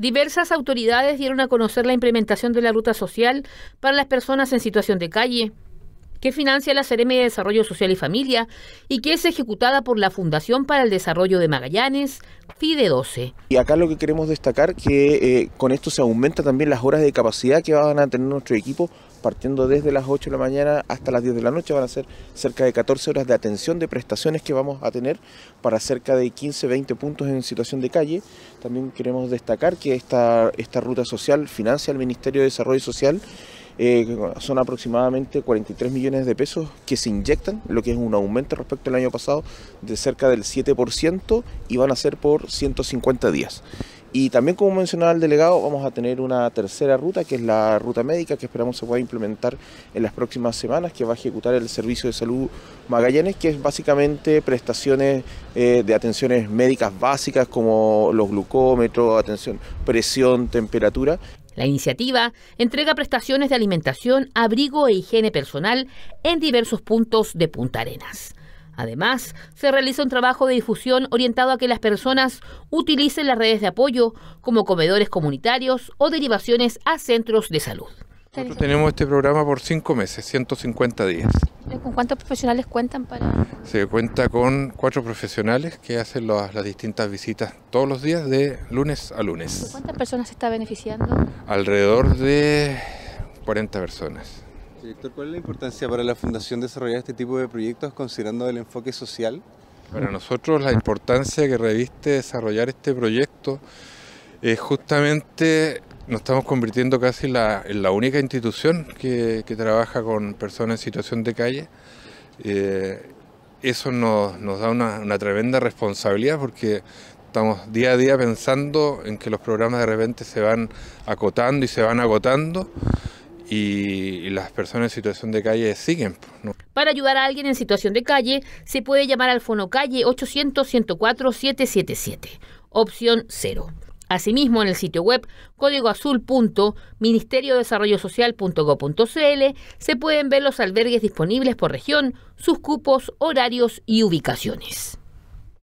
Diversas autoridades dieron a conocer la implementación de la ruta social para las personas en situación de calle, que financia la Seremi de Desarrollo Social y Familia y que es ejecutada por la Fundación para el Desarrollo de Magallanes, FIDE 12. Y acá lo que queremos destacar que eh, con esto se aumenta también las horas de capacidad que van a tener nuestro equipo partiendo desde las 8 de la mañana hasta las 10 de la noche. Van a ser cerca de 14 horas de atención de prestaciones que vamos a tener para cerca de 15, 20 puntos en situación de calle. También queremos destacar que esta, esta ruta social financia el Ministerio de Desarrollo Social. Eh, son aproximadamente 43 millones de pesos que se inyectan, lo que es un aumento respecto al año pasado de cerca del 7% y van a ser por 150 días. Y también, como mencionaba el delegado, vamos a tener una tercera ruta, que es la ruta médica, que esperamos se pueda implementar en las próximas semanas, que va a ejecutar el Servicio de Salud Magallanes, que es básicamente prestaciones eh, de atenciones médicas básicas, como los glucómetros, atención, presión, temperatura. La iniciativa entrega prestaciones de alimentación, abrigo e higiene personal en diversos puntos de Punta Arenas. Además, se realiza un trabajo de difusión orientado a que las personas utilicen las redes de apoyo como comedores comunitarios o derivaciones a centros de salud. tenemos este programa por cinco meses, 150 días. ¿Con cuántos profesionales cuentan para...? Se cuenta con cuatro profesionales que hacen las, las distintas visitas todos los días de lunes a lunes. ¿Cuántas personas se está beneficiando? Alrededor de 40 personas. Director, ¿cuál es la importancia para la Fundación desarrollar este tipo de proyectos considerando el enfoque social? Para nosotros la importancia que reviste desarrollar este proyecto es justamente nos estamos convirtiendo casi la, en la única institución que, que, trabaja con personas en situación de calle. Eh, eso nos, nos da una, una, tremenda responsabilidad porque estamos día a día pensando en que los programas de repente se van acotando y se van agotando y las personas en situación de calle siguen. Pues, Para ayudar a alguien en situación de calle, se puede llamar al Fono Calle 800-104-777, opción 0. Asimismo, en el sitio web códigoazul.ministeriodesarrollosocial.gov.cl se pueden ver los albergues disponibles por región, sus cupos, horarios y ubicaciones.